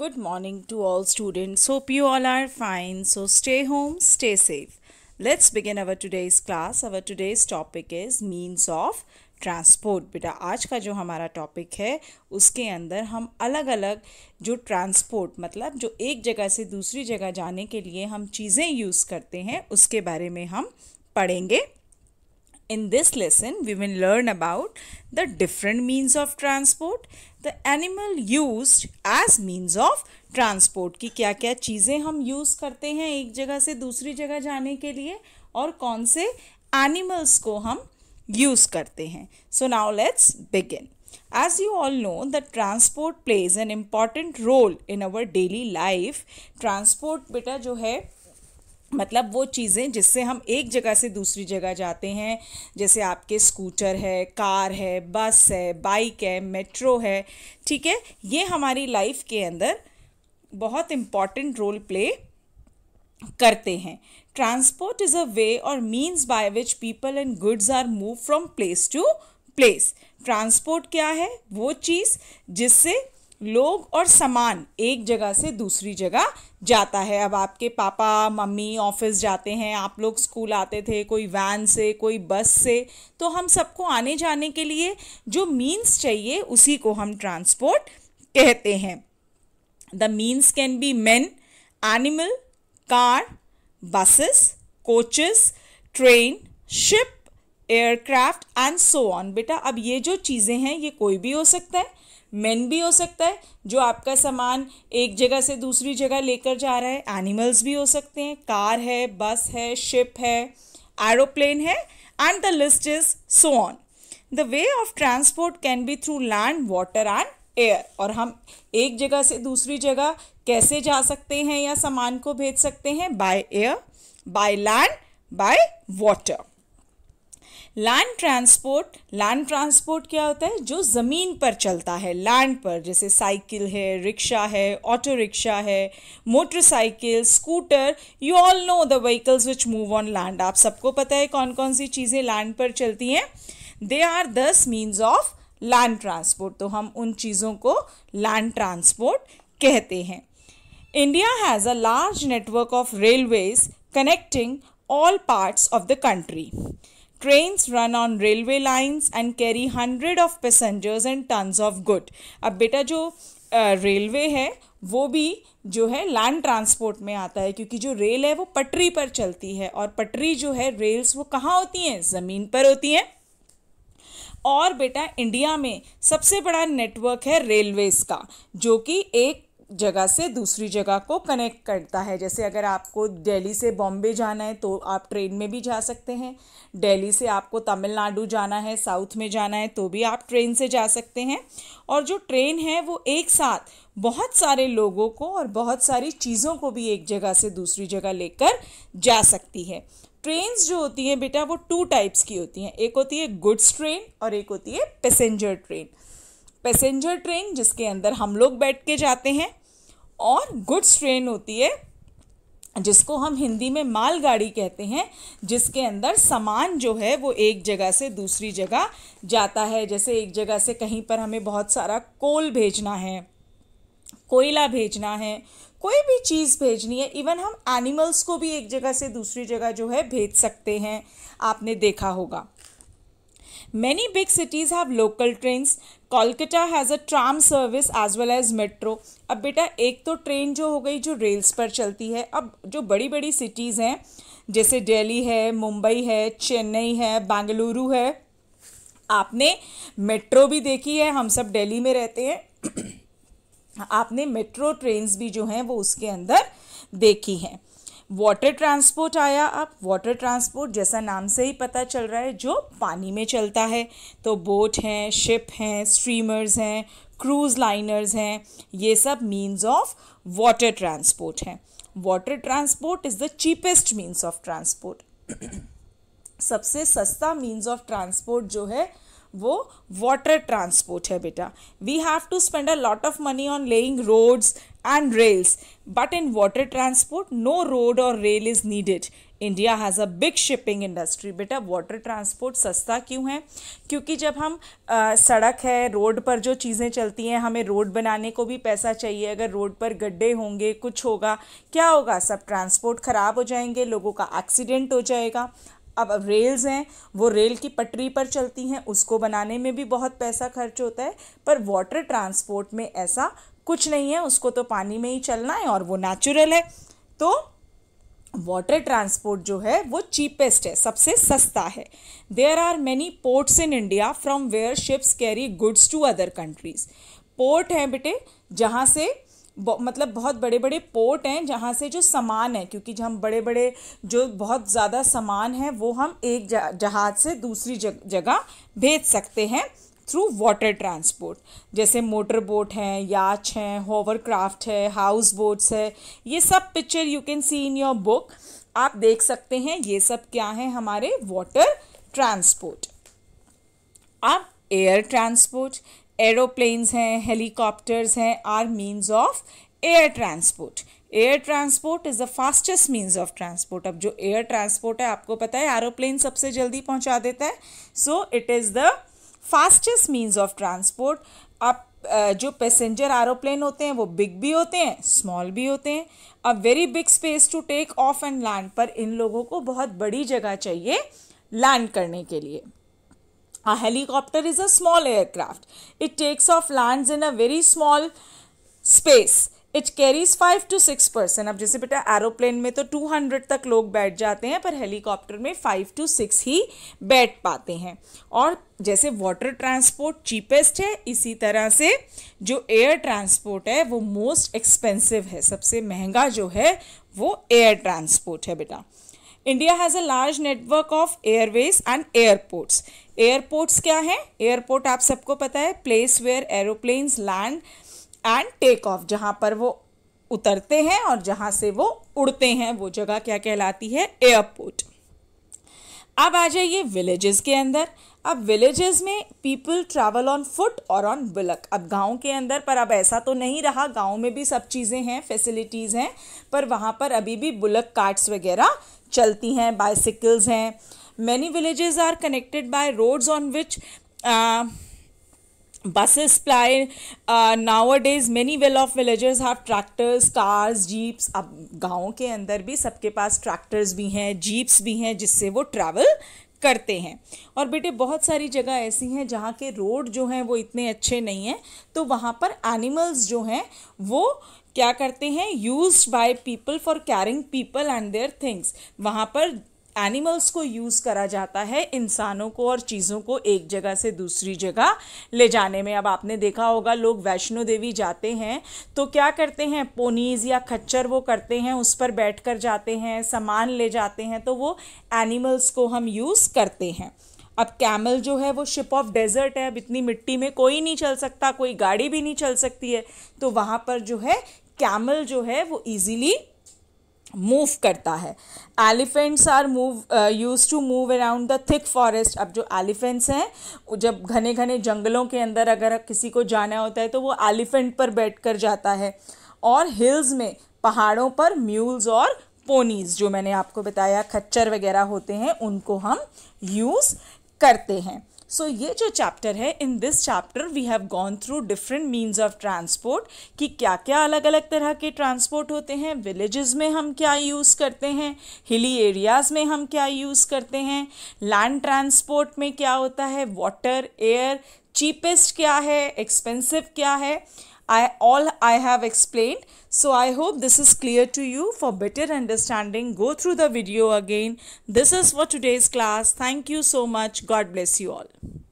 Good morning to all students. Hope you all are fine. So stay home, stay safe. Let's begin our today's class. Our today's topic is means of transport बेटा आज का जो हमारा topic है उसके अंदर हम अलग अलग जो ट्रांसपोर्ट मतलब जो एक जगह से दूसरी जगह जाने के लिए हम चीज़ें यूज़ करते हैं उसके बारे में हम पढ़ेंगे in this lesson we will learn about the different means of transport the animal use as means of transport की क्या क्या चीज़ें हम यूज़ करते हैं एक जगह से दूसरी जगह जाने के लिए और कौन से एनिमल्स को हम यूज़ करते हैं so now let's begin as you all know the transport plays an important role in our daily life transport बेटा जो है मतलब वो चीज़ें जिससे हम एक जगह से दूसरी जगह जाते हैं जैसे आपके स्कूटर है कार है बस है बाइक है मेट्रो है ठीक है ये हमारी लाइफ के अंदर बहुत इम्पॉर्टेंट रोल प्ले करते हैं ट्रांसपोर्ट इज़ अ वे और means by which people and goods are move from place to place transport क्या है वो चीज़ जिससे लोग और सामान एक जगह से दूसरी जगह जाता है अब आपके पापा मम्मी ऑफिस जाते हैं आप लोग स्कूल आते थे कोई वैन से कोई बस से तो हम सबको आने जाने के लिए जो मीन्स चाहिए उसी को हम ट्रांसपोर्ट कहते हैं the means can be man animal car buses coaches train ship aircraft and so on बेटा अब ये जो चीज़ें हैं ये कोई भी हो सकता है मैन भी हो सकता है जो आपका सामान एक जगह से दूसरी जगह लेकर जा रहा है एनिमल्स भी हो सकते हैं कार है बस है शिप है एरोप्लेन है and the list is so on the way of transport can be through land water and air और हम एक जगह से दूसरी जगह कैसे जा सकते हैं या सामान को भेज सकते हैं by air by land by water land transport land transport क्या होता है जो ज़मीन पर चलता है लैंड पर जैसे साइकिल है रिक्शा है ऑटो रिक्शा है motorcycle scooter you all know the vehicles which move on land आप सबको पता है कौन कौन सी चीज़ें लैंड पर चलती हैं they are these means of land transport तो हम उन चीज़ों को लैंड ट्रांसपोर्ट कहते हैं India has a large network of railways connecting all parts of the country trains run on railway lines and carry hundred of passengers and tons of good अब बेटा जो रेलवे है वो भी जो है लैंड ट्रांसपोर्ट में आता है क्योंकि जो रेल है वो पटरी पर चलती है और पटरी जो है रेल्स वो कहाँ होती हैं ज़मीन पर होती हैं और बेटा इंडिया में सबसे बड़ा नेटवर्क है रेलवेज़ का जो कि एक जगह से दूसरी जगह को कनेक्ट करता है जैसे अगर आपको दिल्ली से बॉम्बे जाना है तो आप ट्रेन में भी जा सकते हैं दिल्ली से आपको तमिलनाडु जाना है साउथ में जाना है तो भी आप ट्रेन से जा सकते हैं और जो ट्रेन है वो एक साथ बहुत सारे लोगों को और बहुत सारी चीज़ों को भी एक जगह से दूसरी जगह लेकर जा सकती है ट्रेन जो होती हैं बेटा वो टू टाइप्स की होती हैं एक होती है गुड्स ट्रेन और एक होती है पैसेंजर ट्रेन पैसेंजर ट्रेन जिसके अंदर हम लोग बैठ के जाते हैं और गुड्स ट्रेन होती है जिसको हम हिंदी में मालगाड़ी कहते हैं जिसके अंदर सामान जो है वो एक जगह से दूसरी जगह जाता है जैसे एक जगह से कहीं पर हमें बहुत सारा कोल भेजना है कोयला भेजना है कोई भी चीज़ भेजनी है इवन हम एनिमल्स को भी एक जगह से दूसरी जगह जो है भेज सकते हैं आपने देखा होगा Many big cities have local trains. Kolkata has a tram service as well as metro अब बेटा एक तो ट्रेन जो हो गई जो रेल्स पर चलती है अब जो बड़ी बड़ी सिटीज़ हैं जैसे दिल्ली है मुंबई है चेन्नई है बेंगलुरु है आपने मेट्रो भी देखी है हम सब दिल्ली में रहते हैं आपने मेट्रो ट्रेन्स भी जो हैं वो उसके अंदर देखी हैं वाटर ट्रांसपोर्ट आया अब वाटर ट्रांसपोर्ट जैसा नाम से ही पता चल रहा है जो पानी में चलता है तो बोट हैं शिप हैं स्ट्रीमर्स हैं क्रूज लाइनर्स हैं ये सब मीन्स ऑफ वाटर ट्रांसपोर्ट हैं water transport is the cheapest means of transport सबसे सस्ता मीन्स ऑफ ट्रांसपोर्ट जो है वो वाटर ट्रांसपोर्ट है बेटा we have to spend a lot of money on laying roads and rails. But in water transport, no road or rail is needed. India has a big shipping industry बेटा water transport सस्ता क्यों है क्योंकि जब हम आ, सड़क है road पर जो चीज़ें चलती हैं हमें रोड बनाने को भी पैसा चाहिए अगर रोड पर गड्ढे होंगे कुछ होगा क्या होगा सब ट्रांसपोर्ट ख़राब हो जाएंगे लोगों का एक्सीडेंट हो जाएगा अब रेल्स हैं वो रेल की पटरी पर चलती हैं उसको बनाने में भी बहुत पैसा खर्च होता है पर वाटर ट्रांसपोर्ट में ऐसा कुछ नहीं है उसको तो पानी में ही चलना है और वो नेचुरल है तो वाटर ट्रांसपोर्ट जो है वो चीपेस्ट है सबसे सस्ता है there are many ports in India from where ships carry goods to other countries port हैं बेटे जहाँ से मतलब बहुत बड़े बड़े पोर्ट हैं जहाँ से जो सामान है क्योंकि जो हम बड़े बड़े जो बहुत ज़्यादा सामान है वो हम एक जहाज़ से दूसरी जगह भेज सकते हैं थ्रू वाटर ट्रांसपोर्ट जैसे मोटर बोट हैं याच हैं होवर क्राफ्ट है हाउस बोट्स है ये सब picture you can see in your book आप देख सकते हैं ये सब क्या है हमारे वाटर ट्रांसपोर्ट अब एयर ट्रांसपोर्ट एरोप्लेन्स हैं हेलीकॉप्टर्स हैं are means of air transport air transport is the fastest means of transport अब जो एयर ट्रांसपोर्ट है आपको पता है एरोप्लेन सबसे जल्दी पहुंचा देता है so it is the fastest means of transport आप जो पैसेंजर एरोप्लेन होते हैं वो बिग भी होते हैं स्मॉल भी होते हैं a very big space to take off and land पर इन लोगों को बहुत बड़ी जगह चाहिए लैंड करने के लिए a helicopter is a small aircraft it takes off land in a very small space it carries five to six person अब जैसे बेटा एरोप्लेन में तो टू हंड्रेड तक लोग बैठ जाते हैं पर हेलीकॉप्टर में फाइव टू सिक्स ही बैठ पाते हैं और जैसे वाटर ट्रांसपोर्ट चीपेस्ट है इसी तरह से जो एयर ट्रांसपोर्ट है वो मोस्ट एक्सपेंसिव है सबसे महंगा जो है वो एयर ट्रांसपोर्ट है बेटा India has a large network of airways and airports airports क्या हैं एयरपोर्ट आप सबको पता है place where aeroplanes land and take off जहाँ पर वो उतरते हैं और जहाँ से वो उड़ते हैं वो जगह क्या कहलाती है एयरपोर्ट अब आ जाइए विलेजेस के अंदर अब विलेजेस में पीपल ट्रैवल ऑन फुट और ऑन बुलक अब गांव के अंदर पर अब ऐसा तो नहीं रहा गांव में भी सब चीज़ें हैं फैसिलिटीज़ हैं पर वहाँ पर अभी भी बुलक कार्ट्स वगैरह चलती हैं बाइसिकल्स हैं many villages are connected by roads on which buses ply uh, nowadays many well off villagers have tractors cars jeeps अब गाँव के अंदर भी सबके पास ट्रैक्टर्स भी हैं जीप्स भी हैं जिससे वो travel करते हैं और बेटे बहुत सारी जगह ऐसी हैं जहाँ के रोड जो हैं वो इतने अच्छे नहीं हैं तो वहाँ पर एनिमल्स जो हैं वो क्या करते हैं used by people for carrying people and their things वहाँ पर एनिमल्स को यूज़ करा जाता है इंसानों को और चीज़ों को एक जगह से दूसरी जगह ले जाने में अब आपने देखा होगा लोग वैष्णो देवी जाते हैं तो क्या करते हैं पोनीज या खच्चर वो करते हैं उस पर बैठ कर जाते हैं सामान ले जाते हैं तो वो एनिमल्स को हम यूज़ करते हैं अब कैमल जो है वो शिप ऑफ डेजर्ट है अब इतनी मिट्टी में कोई नहीं चल सकता कोई गाड़ी भी नहीं चल सकती है तो वहाँ पर जो है कैमल जो है वो ईजीली मूव करता है elephants are move use to move around the thick forest अब जो एलिफेंट्स हैं जब घने घने जंगलों के अंदर अगर किसी को जाना होता है तो वो एलिफेंट पर बैठ कर जाता है और हिल्स में पहाड़ों पर म्यूल्स और पोनीज जो मैंने आपको बताया खच्चर वगैरह होते हैं उनको हम यूज़ करते हैं सो so, ये जो चैप्टर है in this chapter we have gone through different means of transport कि क्या क्या अलग अलग तरह के ट्रांसपोर्ट होते हैं विलेजेस में हम क्या यूज़ करते हैं हिली एरियाज़ में हम क्या यूज़ करते हैं लैंड ट्रांसपोर्ट में क्या होता है वाटर एयर चीपेस्ट क्या है एक्सपेंसिव क्या है I all I have explained. So I hope this is clear to you. For better understanding, go through the video again. This is for today's class. Thank you so much. God bless you all.